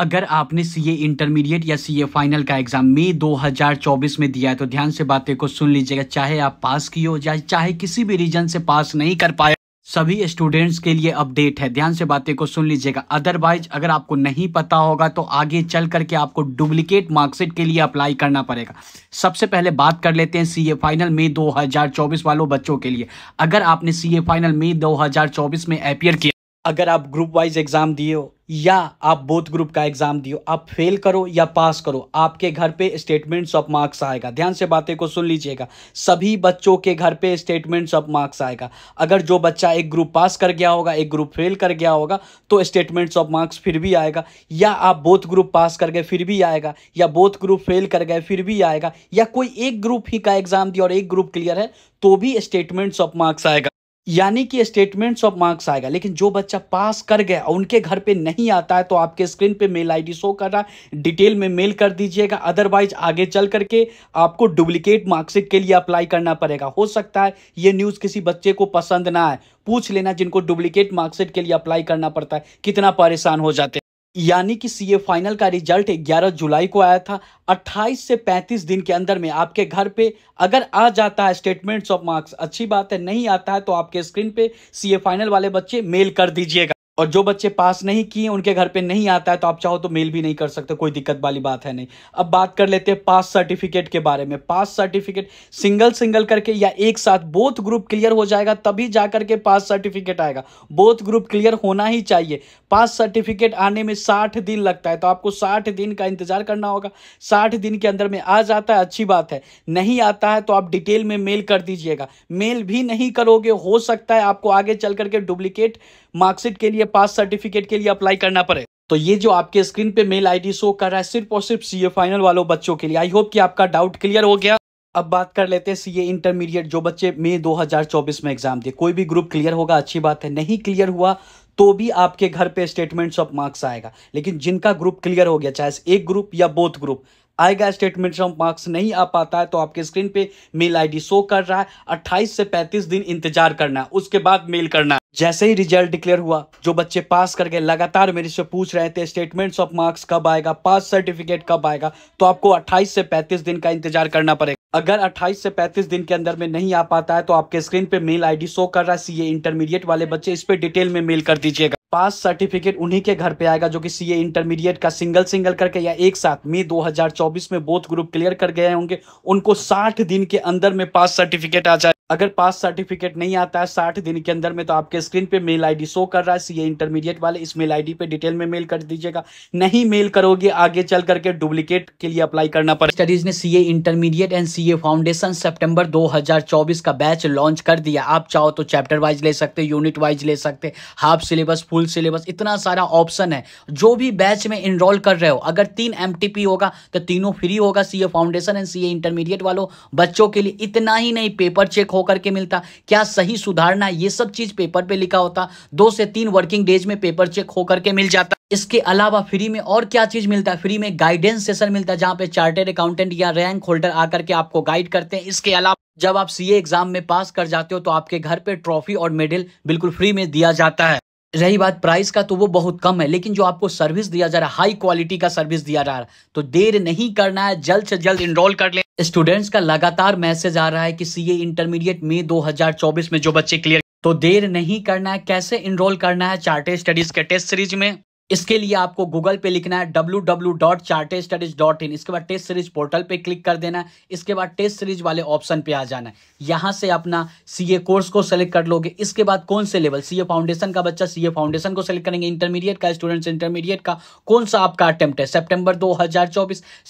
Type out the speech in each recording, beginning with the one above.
अगर आपने सी A intermediate या सी ए फाइनल का एग्जाम मई 2024 में दिया है तो ध्यान से बातें को सुन लीजिएगा चाहे आप पास की हो या चाहे किसी भी रीजन से पास नहीं कर पाए सभी स्टूडेंट्स के लिए अपडेट है ध्यान से बातें को सुन लीजिएगा अदरवाइज अगर आपको नहीं पता होगा तो आगे चल करके आपको डुप्लीकेट मार्कशीट के लिए अप्लाई करना पड़ेगा सबसे पहले बात कर लेते हैं सीए फाइनल मई 2024 वालों बच्चों के लिए अगर आपने सीए फाइनल मई 2024 में अपियर किया अगर आप ग्रुप वाइज एग्ज़ाम दिए हो या आप बोथ ग्रुप का एग्ज़ाम दिए आप फेल करो या पास करो आपके घर पे स्टेटमेंट्स ऑफ मार्क्स आएगा ध्यान से बातें को सुन लीजिएगा सभी बच्चों के घर पे स्टेटमेंट्स ऑफ मार्क्स आएगा अगर जो बच्चा एक ग्रुप पास कर गया होगा एक ग्रुप फेल कर गया होगा तो स्टेटमेंट्स ऑफ मार्क्स फिर भी आएगा या आप बोथ ग्रुप पास कर गए फिर भी आएगा या बोथ ग्रुप फेल कर गए फिर भी आएगा या कोई एक ग्रुप ही का एग्ज़ाम दिया और एक ग्रुप क्लियर है तो भी स्टेटमेंट्स ऑफ मार्क्स आएगा यानी कि स्टेटमेंट्स ऑफ मार्क्स आएगा लेकिन जो बच्चा पास कर गया उनके घर पे नहीं आता है तो आपके स्क्रीन पे मेल आईडी शो कर रहा है डिटेल में मेल कर दीजिएगा अदरवाइज आगे चल करके आपको डुप्लीकेट मार्क्सिट के लिए अप्लाई करना पड़ेगा हो सकता है ये न्यूज़ किसी बच्चे को पसंद ना आए पूछ लेना जिनको डुप्लीकेट मार्क्सिट के लिए अप्लाई करना पड़ता है कितना परेशान हो जाते यानी कि सीए फाइनल का रिजल्ट 11 जुलाई को आया था 28 से 35 दिन के अंदर में आपके घर पे अगर आ जाता है स्टेटमेंट्स ऑफ मार्क्स अच्छी बात है नहीं आता है तो आपके स्क्रीन पे सीए फाइनल वाले बच्चे मेल कर दीजिएगा और जो बच्चे पास नहीं किए उनके घर पे नहीं आता है तो आप चाहो तो मेल भी नहीं कर सकते कोई दिक्कत वाली बात है नहीं अब बात कर लेते हैं पास सर्टिफिकेट के बारे में पास सर्टिफिकेट सिंगल सिंगल करके या एक साथ बोथ ग्रुप क्लियर हो जाएगा तभी जा करके पास सर्टिफिकेट आएगा बोथ ग्रुप क्लियर होना ही चाहिए पास सर्टिफिकेट आने में साठ दिन लगता है तो आपको साठ दिन का इंतजार करना होगा साठ दिन के अंदर में आ जाता है अच्छी बात है नहीं आता है तो आप डिटेल में मेल कर दीजिएगा मेल भी नहीं करोगे हो सकता है आपको आगे चल करके डुप्लीकेट मार्कशीट के लिए पास सर्टिफिकेट के लिए अप्लाई करना पड़े तो ये जो आपके स्क्रीन पे मेल आईडी शो कर रहा है सिर्फ और सिर्फ सीए फाइनल वालों बच्चों के लिए आई होप कि आपका डाउट क्लियर हो गया अब बात कर लेते हैं सीए इंटरमीडिएट जो बच्चे मई 2024 में एग्जाम दे कोई भी ग्रुप क्लियर होगा अच्छी बात है नहीं क्लियर हुआ तो भी आपके घर पे स्टेटमेंट्स ऑफ मार्क्स आएगा लेकिन जिनका ग्रुप क्लियर हो गया चाहे एक ग्रुप या बोथ ग्रुप आएगा स्टेटमेंट ऑफ मार्क्स नहीं आ पाता है तो आपके स्क्रीन पे मेल आई शो कर रहा है अट्ठाईस से पैंतीस दिन इंतजार करना उसके बाद मेल करना जैसे ही रिजल्ट डिक्लेयर हुआ जो बच्चे पास कर गए लगातार मेरे से पूछ रहे थे स्टेटमेंट्स ऑफ मार्क्स कब आएगा पास सर्टिफिकेट कब आएगा तो आपको 28 से 35 दिन का इंतजार करना पड़ेगा अगर 28 से 35 दिन के अंदर में नहीं आ पाता है तो आपके स्क्रीन पे मेल आईडी शो कर रहा है सीए इंटरमीडिएट वाले बच्चे इस पर डिटेल में मेल कर दीजिएगा पास सर्टिफिकेट उन्हीं के घर पे आएगा जो कि सीए इंटरमीडिएट का सिंगल सिंगल करके या एक साथ मई 2024 में बोथ ग्रुप क्लियर कर गए होंगे उनको 60 दिन के अंदर में पास सर्टिफिकेट आ जाए अगर पास सर्टिफिकेट नहीं आता है 60 दिन के अंदर में तो आपके स्क्रीन पे मेल आईडी शो कर रहा है सीए इंटरमीडिएट वाले इस मेल आईडी पे डिटेल में मेल कर दीजिएगा नहीं मेल करोगे आगे चल करके डुप्लीकेट के लिए अप्लाई करना पड़ेगा स्टडीज ने CA intermediate and CA foundation सितंबर 2024 का बैच लॉन्च कर दिया आप चाहो तो चैप्टर वाइज ले सकते यूनिट वाइज ले सकते half syllabus full full syllabus इतना सारा ऑप्शन है जो भी बैच में इनरोल कर रहे हो अगर तीन एम होगा तो तीनों फ्री होगा C foundation and C intermediate वालों बच्चों के लिए इतना ही नहीं पेपर चेक होकर के मिलता क्या सही सुधारना ये सब चीज़ पेपर पे लिखा होता दो से तीन वर्किंग डेज में पेपर चेक होकर के मिल जाता इसके अलावा फ्री में और क्या चीज़ मिलता है फ्री में गाइडेंस सेशन मिलता है जहाँ पे चार्टेड अकाउंटेंट या रैंक होल्डर आकर के आपको गाइड करते हैं इसके अलावा जब आप सीए एग्जाम में पास कर जाते हो तो आपके घर पे ट्रॉफी और मेडल बिल्कुल फ्री में दिया जाता है रही बात प्राइस का तो वो बहुत कम है लेकिन जो आपको सर्विस दिया जा रहा है हाई क्वालिटी का सर्विस दिया जा रहा है तो देर नहीं करना है जल्द से जल्द इनरोल कर ले स्टूडेंट्स का लगातार मैसेज आ रहा है कि सीए इंटरमीडिएट में 2024 में जो बच्चे क्लियर तो देर नहीं करना है कैसे इनरोल करना है चार्टेड स्टडीज के टेस्ट सीरीज में इसके लिए आपको गूगल पे लिखना है W dot dot chartered studies in इसके बाद टेस्ट सीरीज पोर्टल पे क्लिक कर देना है इसके बाद टेस्ट सीरीज वाले ऑप्शन पे आ जाना है यहाँ से अपना सीए कोर्स को सेलेक्ट कर लोगे इसके बाद कौन से लेवल सीए फाउंडेशन का बच्चा सीए फाउंडेशन को सेलेक्ट करेंगे इंटरमीडिएट का स्टूडेंट्स इंटरमीडिएट का कौन सा आपका अटेम्प्ट है सेप्टेम्बर दो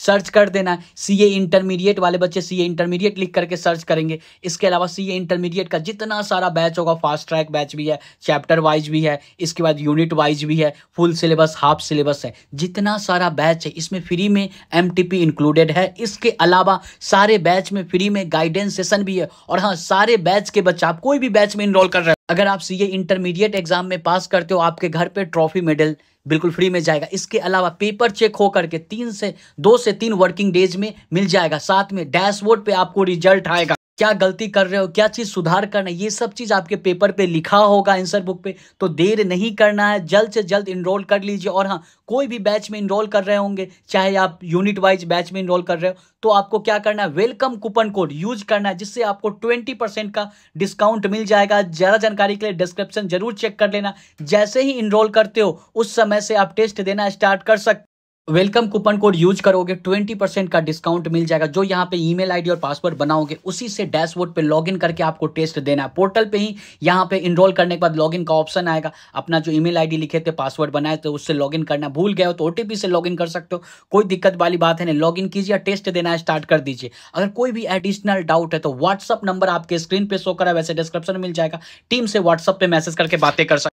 सर्च कर देना है सी इंटरमीडिएट वाले बच्चे सी इंटरमीडिएट लिख करके सर्च करेंगे इसके अलावा सी इंटरमीडिएट का जितना सारा बैच होगा फास्ट ट्रैक बैच भी है चैप्टर वाइज भी है इसके बाद यूनिट वाइज भी है फुल सिलेबस हाफ सिलेबस है जितना सारा बैच है इसमें फ्री में एम इंक्लूडेड है इसके अलावा सारे बैच में फ्री में गाइडेंस सेशन भी है और हाँ सारे बैच के बच्चे आप कोई भी बैच में इनरोल कर रहे हैं अगर आप सी इंटरमीडिएट एग्जाम में पास करते हो आपके घर पे ट्रॉफी मेडल बिल्कुल फ्री में जाएगा इसके अलावा पेपर चेक हो करके तीन से दो से तीन वर्किंग डेज में मिल जाएगा साथ में डैशबोर्ड पे आपको रिजल्ट आएगा क्या गलती कर रहे हो क्या चीज़ सुधार करना ये सब चीज़ आपके पेपर पे लिखा होगा आंसर बुक पे तो देर नहीं करना है जल्द से जल्द इनरोल कर लीजिए और हाँ कोई भी बैच में इनरोल कर रहे होंगे चाहे आप यूनिट वाइज बैच में इनरोल कर रहे हो तो आपको क्या करना है वेलकम कूपन कोड यूज करना है जिससे आपको ट्वेंटी परसेंट का डिस्काउंट मिल जाएगा ज़्यादा जानकारी के लिए डिस्क्रिप्शन जरूर चेक कर लेना जैसे ही इनरोल करते हो उस समय से आप टेस्ट देना स्टार्ट कर सकते वेलकम कूपन कोड यूज करोगे 20 परसेंट का डिस्काउंट मिल जाएगा जो यहाँ पे ईमेल आईडी और पासवर्ड बनाओगे उसी से डैशबोर्ड पे लॉगिन करके आपको टेस्ट देना है पोर्टल पे ही यहाँ पे इनरोल करने के बाद लॉगिन का ऑप्शन आएगा अपना जो ईमेल आईडी लिखे थे पासवर्ड बनाए थे उससे लॉगिन करना भूल गए हो तो ओ से लॉगिन कर सकते हो कोई दिक्कत वाली बात है नहीं लॉगिन कीजिए टेस्ट देना स्टार्ट कर दीजिए अगर कोई भी एडिशनल डाउट है तो व्हाट्सअप नंबर आपके स्क्रीन पर शो करा वैसे डिस्क्रिप्शन मिल जाएगा टीम से व्हाट्सअप पर मैसेज करके बातें कर सकते